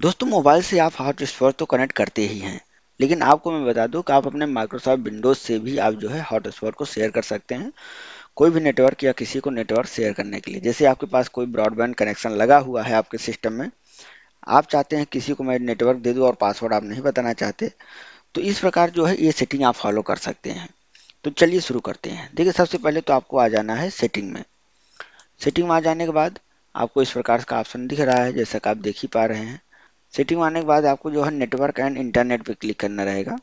दोस्तों मोबाइल से आप हॉट स्पॉट तो कनेक्ट करते ही हैं लेकिन आपको मैं बता दूं कि आप अपने माइक्रोसॉफ्ट विंडोज से भी आप जो है हॉट स्पॉट को शेयर कर सकते हैं कोई भी नेटवर्क या किसी को नेटवर्क शेयर करने के लिए जैसे आपके पास कोई ब्रॉडबैंड कनेक्शन लगा हुआ है आपके सिस्टम में आप चाहते हैं किसी को मैं नेटवर्क दे दूँ और पासवर्ड आप नहीं बताना चाहते तो इस प्रकार जो है ये सेटिंग आप फॉलो कर सकते हैं तो चलिए शुरू करते हैं देखिए सबसे पहले तो आपको आ जाना है सेटिंग में सेटिंग में आ जाने के बाद आपको इस प्रकार का ऑप्शन दिख रहा है जैसा कि आप देख ही पा रहे हैं सेटिंग आने के बाद आपको जो है नेटवर्क एंड इंटरनेट पे क्लिक करना रहेगा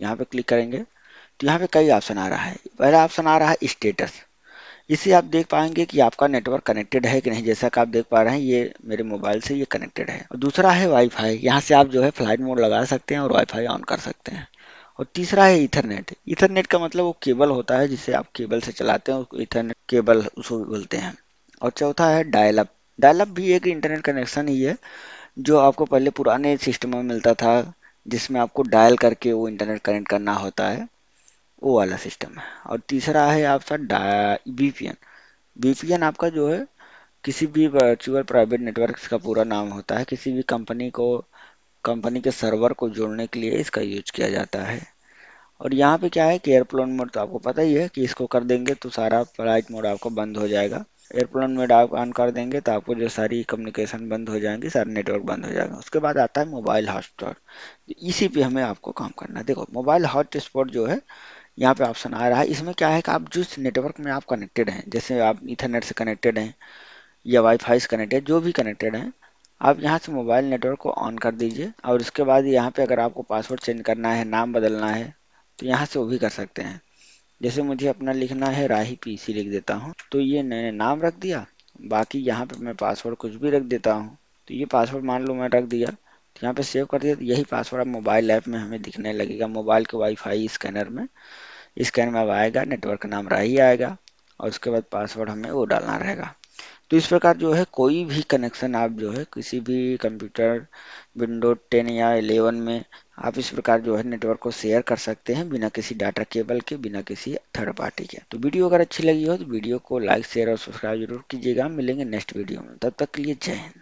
यहाँ पे क्लिक करेंगे तो यहाँ पे कई ऑप्शन आ रहा है पहला ऑप्शन आ रहा है स्टेटस इसे आप देख पाएंगे कि आपका नेटवर्क कनेक्टेड है कि नहीं जैसा कि आप देख पा रहे हैं ये मेरे मोबाइल से ये कनेक्टेड है और दूसरा है वाईफाई यहाँ से आप जो है फ्लाइट मोड लगा सकते हैं और वाईफाई ऑन कर सकते हैं और तीसरा है इथरनेट इथरनेट का मतलब वो केबल होता है जिसे आप केबल से चलाते हैं उसको इथरनेट केबल उसको बोलते हैं और चौथा है डायलअप डायलअप भी एक इंटरनेट कनेक्शन ही है जो आपको पहले पुराने सिस्टम में मिलता था जिसमें आपको डायल करके वो इंटरनेट कनेक्ट करना होता है वो वाला सिस्टम है और तीसरा है आपका वीपीएन वीपीएन आपका जो है किसी भी वर्चुअल प्राइवेट नेटवर्क का पूरा नाम होता है किसी भी कंपनी को कंपनी के सर्वर को जोड़ने के लिए इसका यूज किया जाता है और यहाँ पे क्या है कि एयरप्लोन मोड तो आपको पता ही है कि इसको कर देंगे तो सारा फ्लाइट मोड आपको बंद हो जाएगा एयरप्लेन में डाक ऑन कर देंगे तो आपको जो सारी कम्युनिकेशन बंद हो जाएंगी सारे नेटवर्क बंद हो जाएगा उसके बाद आता है मोबाइल हॉटस्पॉट इसी पे हमें आपको काम करना है देखो मोबाइल हॉटस्पॉट जो है यहाँ पे ऑप्शन आ रहा है इसमें क्या है कि आप जिस नेटवर्क में आप कनेक्टेड हैं जैसे आप इथरनेट से कनेक्टेड हैं या वाईफाई से कनेक्टेड जो भी कनेक्टेड हैं आप यहाँ से मोबाइल नेटवर्क को ऑन कर दीजिए और उसके बाद यहाँ पे अगर आपको पासवर्ड चेंज करना है नाम बदलना है तो यहाँ से वो भी कर सकते हैं जैसे मुझे अपना लिखना है राही पीसी लिख देता हूँ तो ये मैंने नाम रख दिया बाकी यहाँ पे मैं पासवर्ड कुछ भी रख देता हूँ तो ये पासवर्ड मान लो मैं रख दिया तो यहाँ पे सेव कर दिया तो यही पासवर्ड अब मोबाइल ऐप में हमें दिखने लगेगा मोबाइल के वाईफाई स्कैनर में स्कैनर में अब आएगा नेटवर्क का नाम राही आएगा और उसके बाद पासवर्ड हमें वो डालना रहेगा तो इस प्रकार जो है कोई भी कनेक्शन आप जो है किसी भी कंप्यूटर विंडो टेन या इलेवन में आप इस प्रकार जो है नेटवर्क को शेयर कर सकते हैं बिना किसी डाटा केबल के बिना किसी थर्ड पार्टी के तो वीडियो अगर अच्छी लगी हो तो वीडियो को लाइक शेयर और सब्सक्राइब जरूर कीजिएगा मिलेंगे नेक्स्ट वीडियो में तब तक के लिए जय हिंद